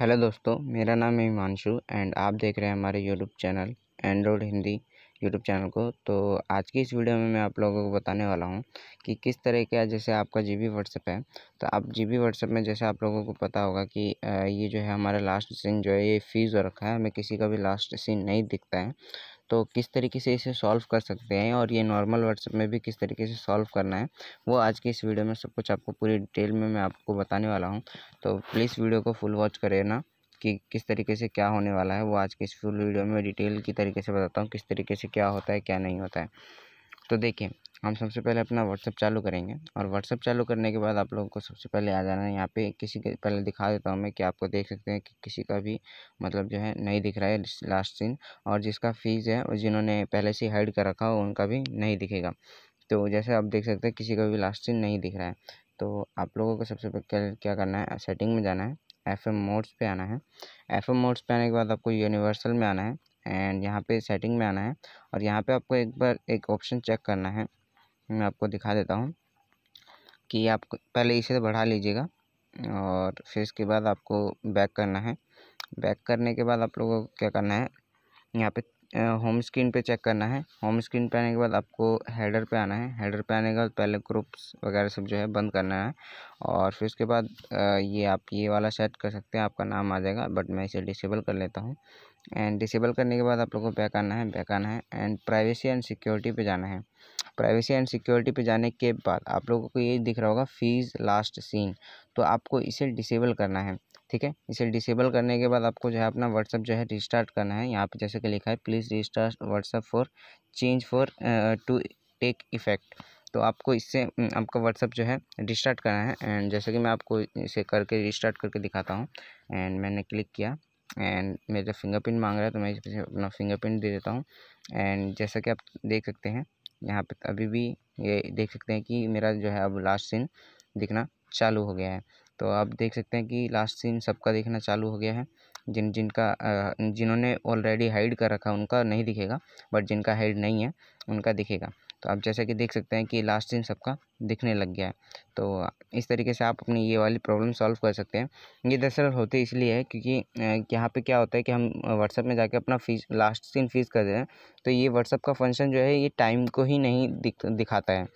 hello दोस्तों मेरा नाम है हिमांशु एंड आप देख रहे हैं हमारे YouTube channel Android Hindi YouTube channel को तो आज की इस वीडियो में मैं आप लोगों को बताने वाला हूँ कि किस तरह का जैसे आपका जी बी व्हाट्सएप है तो आप जी बी व्हाट्सएप में जैसे आप लोगों को पता होगा कि ये जो है हमारा लास्ट सीन जो है ये फ्रीज़ हो रखा है हमें किसी का भी लास्ट सीन नहीं दिखता है तो किस तरीके से इसे सॉल्व कर सकते हैं और ये नॉर्मल व्हाट्सएप में भी किस तरीके से सॉल्व करना है वो आज की इस वीडियो में सब कुछ आपको पूरी डिटेल में मैं आपको बताने वाला हूँ तो प्लीज़ वीडियो को फुल वॉच ना कि किस तरीके से क्या होने वाला है वो आज की इस फुल वीडियो में डिटेल की तरीके से बताता हूँ किस तरीके से क्या होता है क्या नहीं होता है तो देखिए हम सबसे पहले अपना व्हाट्सअप चालू करेंगे और व्हाट्सअप चालू करने के बाद आप लोगों को सबसे पहले आ जाना है यहाँ पे किसी के पहले दिखा देता हूँ मैं कि आपको देख सकते हैं कि किसी का भी मतलब जो है नहीं दिख रहा है लास्ट सीन और जिसका फीस है और जिन्होंने पहले से हाइड कर रखा हो उनका भी नहीं दिखेगा तो जैसे आप देख सकते हैं किसी का भी लास्ट सीन नहीं दिख रहा है तो आप लोगों को सबसे पहले क्या करना है सेटिंग में जाना है एफ एम मोड्स पर आना है एफ एम मोड्स पर आने के बाद आपको यूनिवर्सल में आना है एंड यहाँ पे सेटिंग में आना है और यहाँ पे आपको एक बार एक ऑप्शन चेक करना है मैं आपको दिखा देता हूँ कि आप पहले इसे बढ़ा लीजिएगा और फिर इसके बाद आपको बैक करना है बैक करने के बाद आप लोगों को क्या करना है यहाँ पे होम स्क्रीन पे चेक करना है होम स्क्रीन पे आने के बाद आपको हेडर पे आना है हेडर पे आने के बाद पहले ग्रुप्स वगैरह सब जो है बंद करना है और फिर उसके बाद ये आप ये वाला सेट कर सकते हैं आपका नाम आ जाएगा बट मैं इसे डिसेबल कर लेता हूँ एंड डिसेबल करने के बाद आप लोगों को बैक आना है बैक आना है एंड प्राइवेसी एंड सिक्योरिटी पर जाना है प्राइवेसी एंड सिक्योरिटी पे जाने के बाद आप लोगों को ये दिख रहा होगा फीस लास्ट सीन तो आपको इसे डिसेबल करना है ठीक है इसे डिसेबल करने के बाद आपको जो है अपना व्हाट्सअप जो है रिस्टार्ट करना है यहाँ पे जैसे कि लिखा है please restart WhatsApp for change for to take effect तो आपको इससे आपका व्हाट्सअप जो है रिस्टार्ट करना है एंड जैसे कि मैं आपको इसे करके रिस्टार्ट करके दिखाता हूँ एंड मैंने क्लिक किया एंड मेरा फिंगरप्रिंट मांग रहा है तो मैं इस अपना फिंगरप्रिंट दे देता हूँ एंड जैसा कि आप देख सकते हैं यहाँ पे तो अभी भी ये देख सकते हैं कि मेरा जो है अब लास्ट सीन दिखना चालू हो गया है तो आप देख सकते हैं कि लास्ट सीन सबका देखना चालू हो गया है जिन जिनका जिन्होंने ऑलरेडी हाइड कर रखा उनका नहीं दिखेगा बट जिनका हाइड नहीं है उनका दिखेगा तो आप जैसा कि देख सकते हैं कि लास्ट सीन सबका दिखने लग गया है तो इस तरीके से आप अपनी ये वाली प्रॉब्लम सॉल्व कर सकते हैं ये दरअसल होते इसलिए है क्योंकि यहाँ पे क्या होता है कि हम व्हाट्सअप में जाके अपना फीस लास्ट सीन फीस कर देते हैं तो ये व्हाट्सअप का फंक्शन जो है ये टाइम को ही नहीं दिख दिखाता है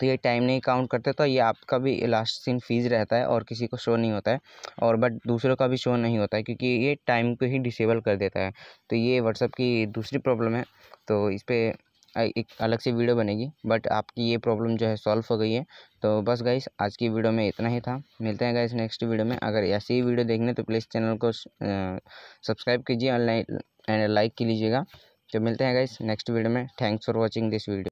तो ये टाइम नहीं काउंट करते तो ये आपका भी लास्ट सीन फीस रहता है और किसी को शो नहीं होता है और बट दूसरों का भी शो नहीं होता है क्योंकि ये टाइम को ही डिसेबल कर देता है तो ये व्हाट्सअप की दूसरी प्रॉब्लम है तो इस पर एक अलग से वीडियो बनेगी बट आपकी ये प्रॉब्लम जो है सॉल्व हो गई है तो बस गाइस आज की वीडियो में इतना ही था मिलते हैं गाइस नेक्स्ट वीडियो में अगर ऐसी ही वीडियो देखने तो प्लीज़ चैनल को सब्सक्राइब कीजिए एंड लाइक कीजिएगा तो मिलते हैं गाइस नेक्स्ट वीडियो में thanks for watching this video